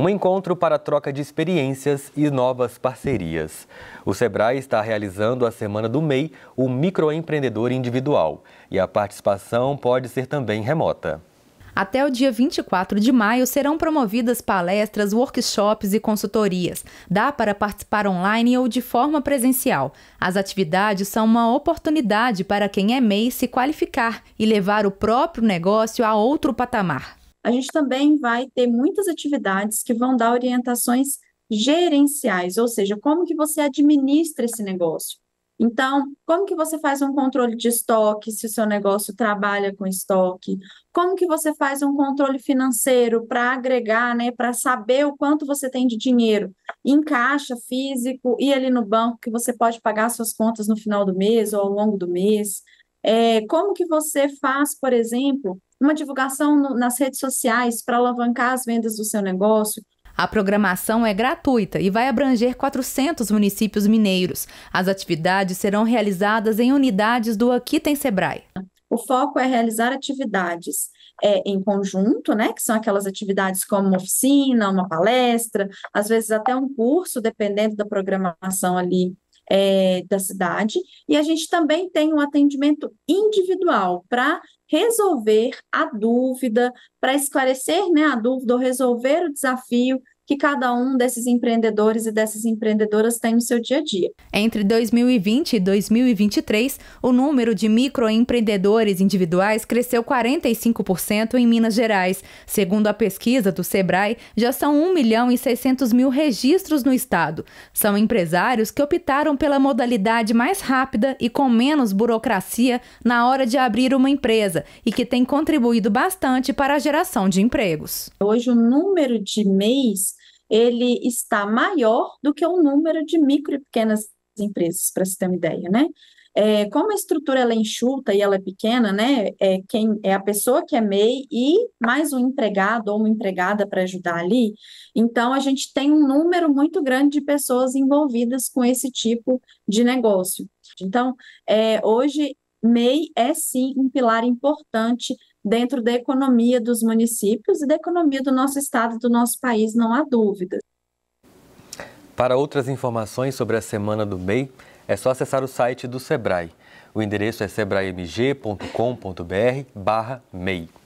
Um encontro para troca de experiências e novas parcerias. O Sebrae está realizando a semana do MEI, o microempreendedor individual, e a participação pode ser também remota. Até o dia 24 de maio serão promovidas palestras, workshops e consultorias. Dá para participar online ou de forma presencial. As atividades são uma oportunidade para quem é MEI se qualificar e levar o próprio negócio a outro patamar a gente também vai ter muitas atividades que vão dar orientações gerenciais, ou seja, como que você administra esse negócio. Então, como que você faz um controle de estoque se o seu negócio trabalha com estoque? Como que você faz um controle financeiro para agregar, né, para saber o quanto você tem de dinheiro em caixa físico e ali no banco que você pode pagar suas contas no final do mês ou ao longo do mês? É, como que você faz, por exemplo, uma divulgação no, nas redes sociais para alavancar as vendas do seu negócio. A programação é gratuita e vai abranger 400 municípios mineiros. As atividades serão realizadas em unidades do Aqui Tem Sebrae. O foco é realizar atividades é, em conjunto, né? Que são aquelas atividades como uma oficina, uma palestra, às vezes até um curso, dependendo da programação ali é, da cidade, e a gente também tem um atendimento individual para resolver a dúvida, para esclarecer né, a dúvida ou resolver o desafio que cada um desses empreendedores e dessas empreendedoras tem no seu dia a dia. Entre 2020 e 2023, o número de microempreendedores individuais cresceu 45% em Minas Gerais. Segundo a pesquisa do Sebrae, já são 1 milhão e 600 mil registros no estado. São empresários que optaram pela modalidade mais rápida e com menos burocracia na hora de abrir uma empresa e que tem contribuído bastante para a geração de empregos. Hoje, o número de MEIs ele está maior do que o número de micro e pequenas empresas, para se ter uma ideia, né? É, como a estrutura ela é enxuta e ela é pequena, né? É, quem, é a pessoa que é MEI e mais um empregado ou uma empregada para ajudar ali. Então, a gente tem um número muito grande de pessoas envolvidas com esse tipo de negócio. Então, é, hoje MEI é sim um pilar importante dentro da economia dos municípios e da economia do nosso estado, do nosso país, não há dúvida. Para outras informações sobre a Semana do MEI, é só acessar o site do SEBRAE. O endereço é sebraemg.com.br barra MEI.